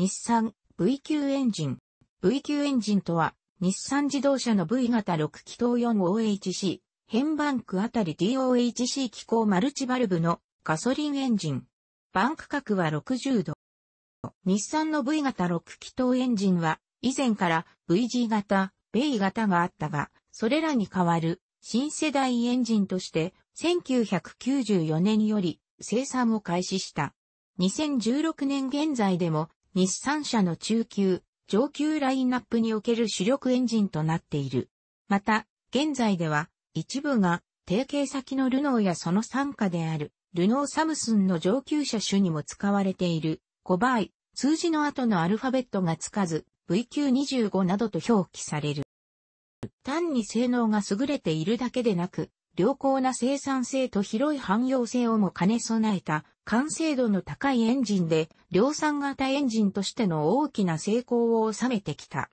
日産 V q エンジン。V q エンジンとは、日産自動車の V 型6気筒 4OHC、変バンクあたり DOHC 気候マルチバルブのガソリンエンジン。バンク角は60度。日産の V 型6気筒エンジンは、以前から VG 型、ベイ型があったが、それらに代わる新世代エンジンとして、1994年より生産を開始した。2016年現在でも日産車の中級、上級ラインナップにおける主力エンジンとなっている。また、現在では、一部が、提携先のルノーやその傘下である、ルノーサムスンの上級車種にも使われている、5倍、数字の後のアルファベットがつかず、VQ25 などと表記される。単に性能が優れているだけでなく、良好な生産性と広い汎用性をも兼ね備えた完成度の高いエンジンで量産型エンジンとしての大きな成功を収めてきた。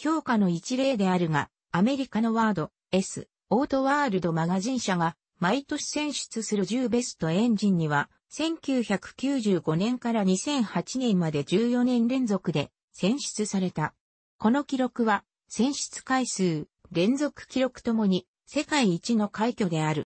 評価の一例であるが、アメリカのワード、S、オートワールドマガジン社が毎年選出する10ベストエンジンには、1995年から2008年まで14年連続で選出された。この記録は、選出回数、連続記録ともに世界一の快挙である。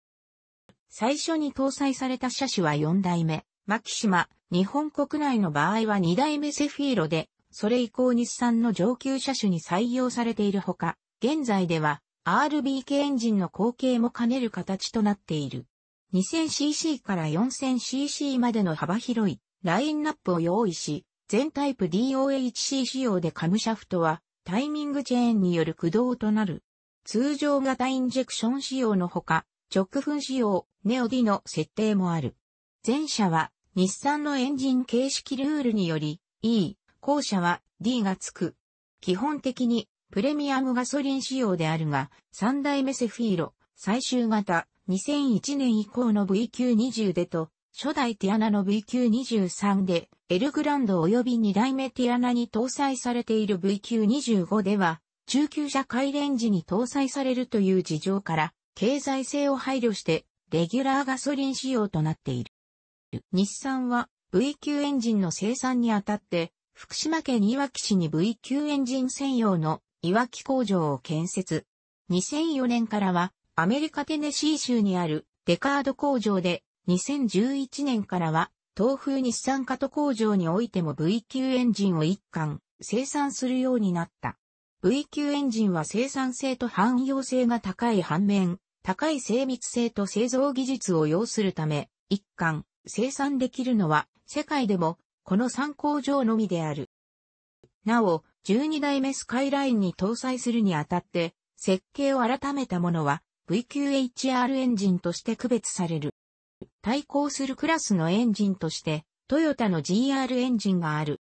最初に搭載された車種は4代目、マキシマ、日本国内の場合は2代目セフィーロで、それ以降日産の上級車種に採用されているほか、現在では RBK エンジンの後継も兼ねる形となっている。2000cc から 4000cc までの幅広いラインナップを用意し、全タイプ DOHC 仕様でカムシャフトはタイミングチェーンによる駆動となる。通常型インジェクション仕様のほか、直噴仕様、ネオディの設定もある。全車は日産のエンジン形式ルールにより、E、後者は D がつく。基本的にプレミアムガソリン仕様であるが、3代目セフィーロ、最終型、2001年以降の VQ20 でと、初代ティアナの VQ23 で、エルグランド及び2代目ティアナに搭載されている VQ25 では、中級者回ン時に搭載されるという事情から、経済性を配慮して、レギュラーガソリン仕様となっている。る。日産は V 級エンジンの生産にあたって、福島県いわき市に V 級エンジン専用のいわき工場を建設。2004年からはアメリカテネシー州にあるデカード工場で、2011年からは東風日産加藤工場においても V 級エンジンを一貫生産するようになった。V 級エンジンは生産性と汎用性が高い反面、高い精密性と製造技術を要するため、一貫生産できるのは世界でもこの3工場のみである。なお、12代目スカイラインに搭載するにあたって、設計を改めたものは VQHR エンジンとして区別される。対抗するクラスのエンジンとして、トヨタの GR エンジンがある。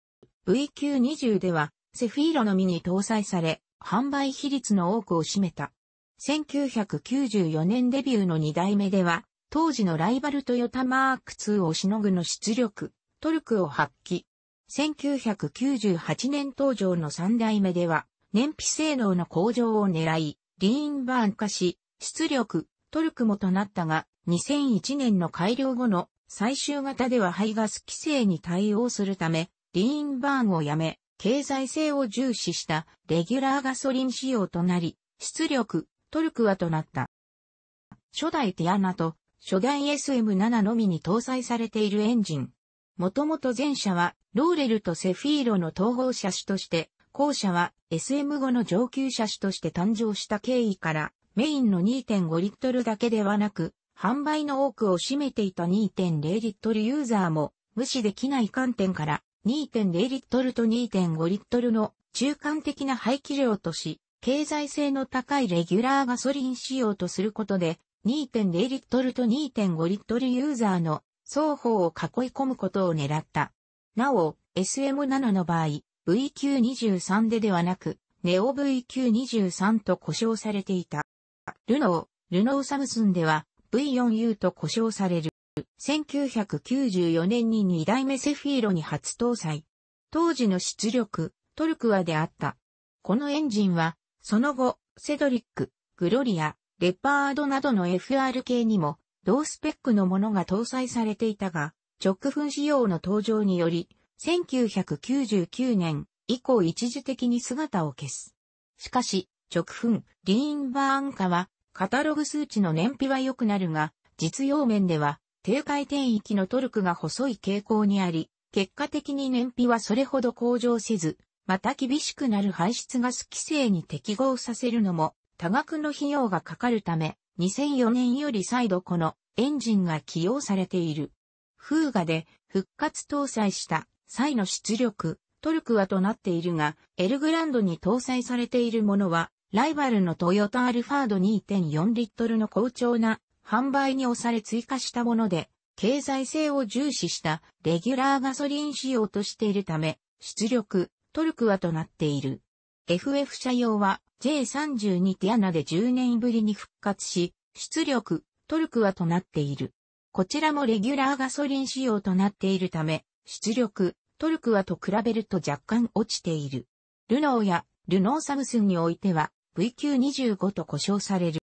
VQ20 では、セフィーロのみに搭載され、販売比率の多くを占めた。1994年デビューの2代目では、当時のライバルトヨタマーク2をしのぐの出力、トルクを発揮。1998年登場の3代目では、燃費性能の向上を狙い、リーンバーン化し、出力、トルクもとなったが、2001年の改良後の最終型では排ガス規制に対応するため、リーンバーンをやめ、経済性を重視したレギュラーガソリン仕様となり、出力、トルクはとなった。初代ティアナと初代 SM7 のみに搭載されているエンジン。もともと前者は、ローレルとセフィーロの統合車種として、後者は SM5 の上級車種として誕生した経緯から、メインの2.5リットルだけではなく、販売の多くを占めていた2.0リットルユーザーも無視できない観点から2.0リットルと2.5リットルの中間的な排気量とし、経済性の高いレギュラーガソリン仕様とすることで2.0リットルと2.5リットルユーザーの双方を囲い込むことを狙った。なお、SM7 の場合、VQ23 でではなく、ネオ VQ23 と呼称されていた。ルノー、ルノーサムスンでは V4U と呼称される。1994年に2代目セフィーロに初搭載。当時の出力、トルクはであった。このエンジンは、その後、セドリック、グロリア、レパードなどの FR 系にも同スペックのものが搭載されていたが、直噴仕様の登場により、1999年以降一時的に姿を消す。しかし、直噴、リーンバーン化は、カタログ数値の燃費は良くなるが、実用面では、低回転域のトルクが細い傾向にあり、結果的に燃費はそれほど向上せず、また厳しくなる排出ガス規制に適合させるのも多額の費用がかかるため、2004年より再度このエンジンが起用されている。フーガで復活搭載した際の出力、トルクはとなっているが、エルグランドに搭載されているものは、ライバルのトヨタアルファード2.4リットルの好調な販売に押され追加したもので、経済性を重視したレギュラーガソリン仕様としているため、出力、トルクはとなっている。FF 車用は J32 ティアナで10年ぶりに復活し、出力、トルクはとなっている。こちらもレギュラーガソリン仕様となっているため、出力、トルクはと比べると若干落ちている。ルノーやルノーサムスンにおいては VQ25 と呼称される。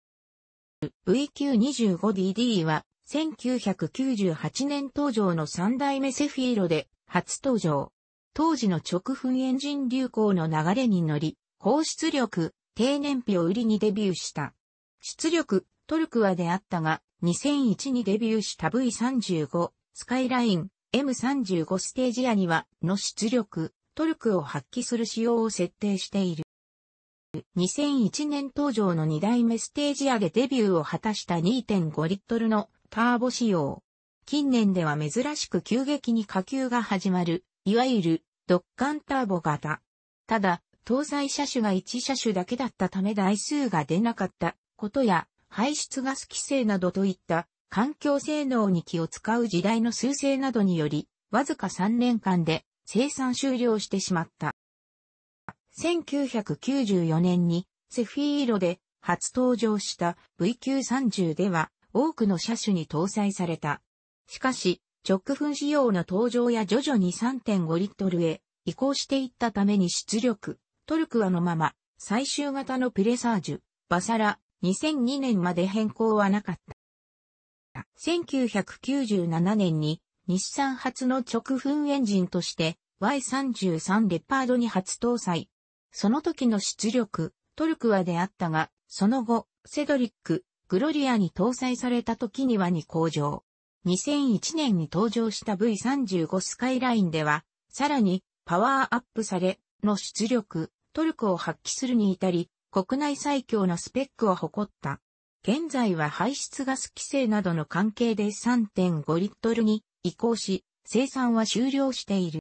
VQ25DD は1998年登場の3代目セフィーロで初登場。当時の直噴エンジン流行の流れに乗り、高出力、低燃費を売りにデビューした。出力、トルクはであったが、2001にデビューした V35、スカイライン、M35 ステージアには、の出力、トルクを発揮する仕様を設定している。2001年登場の2代目ステージアでデビューを果たした2.5リットルのターボ仕様。近年では珍しく急激に下級が始まるいわゆる、ドッカンターボ型。ただ、搭載車種が1車種だけだったため台数が出なかったことや、排出ガス規制などといった環境性能に気を使う時代の数勢などにより、わずか3年間で生産終了してしまった。1994年にセフィーロで初登場した VQ30 では多くの車種に搭載された。しかし、直噴仕様の登場や徐々に3.5リットルへ移行していったために出力、トルクはのまま、最終型のプレサージュ、バサラ、2002年まで変更はなかった。1997年に日産初の直噴エンジンとして Y33 レパードに初搭載。その時の出力、トルクはであったが、その後、セドリック、グロリアに搭載された時には2向上。2001年に登場した V35 スカイラインでは、さらにパワーアップされ、の出力、トルクを発揮するに至り、国内最強のスペックを誇った。現在は排出ガス規制などの関係で3.5リットルに移行し、生産は終了している。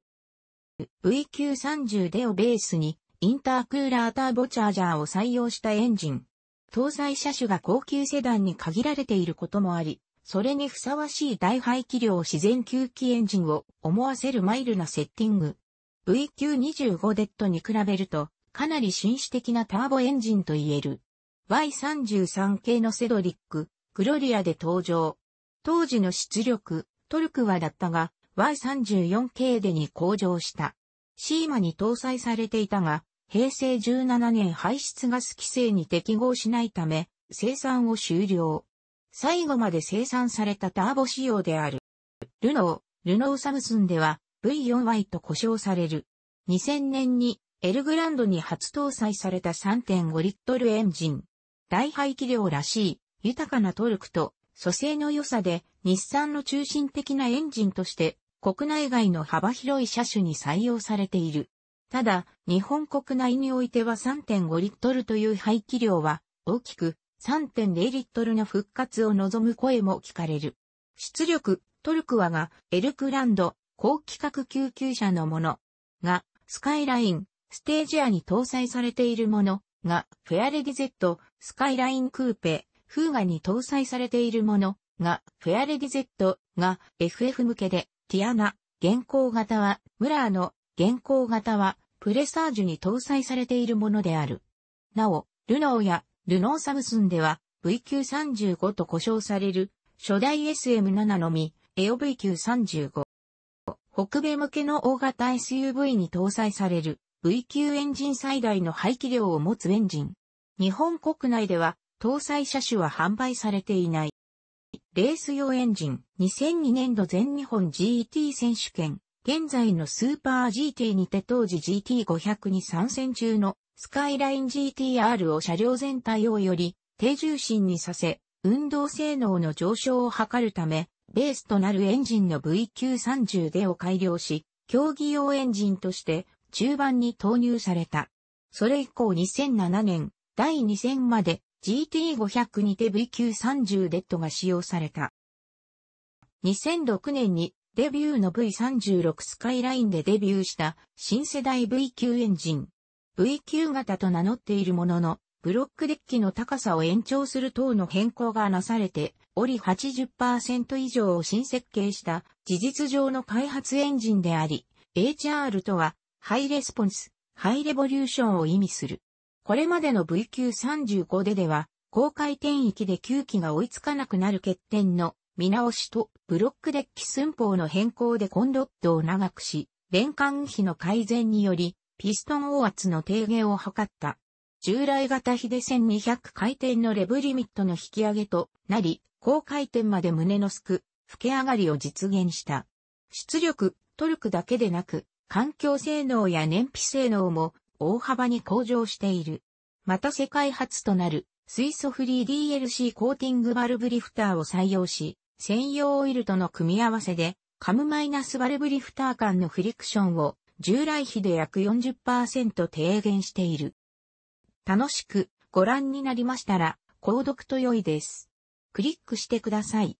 VQ30 でをベースに、インタークーラーターボチャージャーを採用したエンジン。搭載車種が高級セダンに限られていることもあり、それにふさわしい大排気量自然吸気エンジンを思わせるマイルなセッティング。VQ25 デッドに比べると、かなり紳士的なターボエンジンと言える。Y33 系のセドリック、グロリアで登場。当時の出力、トルクはだったが、Y34 系でに向上した。シーマに搭載されていたが、平成17年排出ガス規制に適合しないため、生産を終了。最後まで生産されたターボ仕様である。ルノー、ルノーサムスンでは V4Y と呼称される。2000年にエルグランドに初搭載された3.5リットルエンジン。大排気量らしい豊かなトルクと蘇生の良さで日産の中心的なエンジンとして国内外の幅広い車種に採用されている。ただ、日本国内においては3.5リットルという排気量は大きく3.0リットルの復活を望む声も聞かれる。出力、トルクワがエルクランド、高規格救急車のものが、スカイライン、ステージアに搭載されているものが、フェアレディ Z、スカイラインクーペ、フーガに搭載されているものが、フェアレディ Z が FF 向けで、ティアナ、現行型は、ムラーの現行型は、プレサージュに搭載されているものである。なお、ルノーやルノーサムスンでは VQ35 と呼称される初代 SM7 のみ、エオ VQ35。北米向けの大型 SUV に搭載される VQ エンジン最大の排気量を持つエンジン。日本国内では搭載車種は販売されていない。レース用エンジン2002年度全日本 GT 選手権現在のスーパー GT にて当時 GT500 に参戦中のスカイライン GTR を車両全体をより低重心にさせ、運動性能の上昇を図るため、ベースとなるエンジンの VQ30 でを改良し、競技用エンジンとして中盤に投入された。それ以降2007年、第2戦まで GT500 にて VQ30 デッドが使用された。2006年にデビューの V36 スカイラインでデビューした新世代 V 級エンジン VQ 型と名乗っているものの、ブロックデッキの高さを延長する等の変更がなされて、おり80%以上を新設計した事実上の開発エンジンであり、HR とは、ハイレスポンス、ハイレボリューションを意味する。これまでの VQ35 ででは、高回転域で吸気が追いつかなくなる欠点の見直しとブロックデッキ寸法の変更でコンロットを長くし、連関比の改善により、ピストン応圧の低減を図った。従来型ヒデ1200回転のレブリミットの引き上げとなり、高回転まで胸のすく、吹け上がりを実現した。出力、トルクだけでなく、環境性能や燃費性能も大幅に向上している。また世界初となる水素フリー DLC コーティングバルブリフターを採用し、専用オイルとの組み合わせで、カムマイナスバルブリフター間のフリクションを従来比で約40%低減している。楽しくご覧になりましたら、購読と良いです。クリックしてください。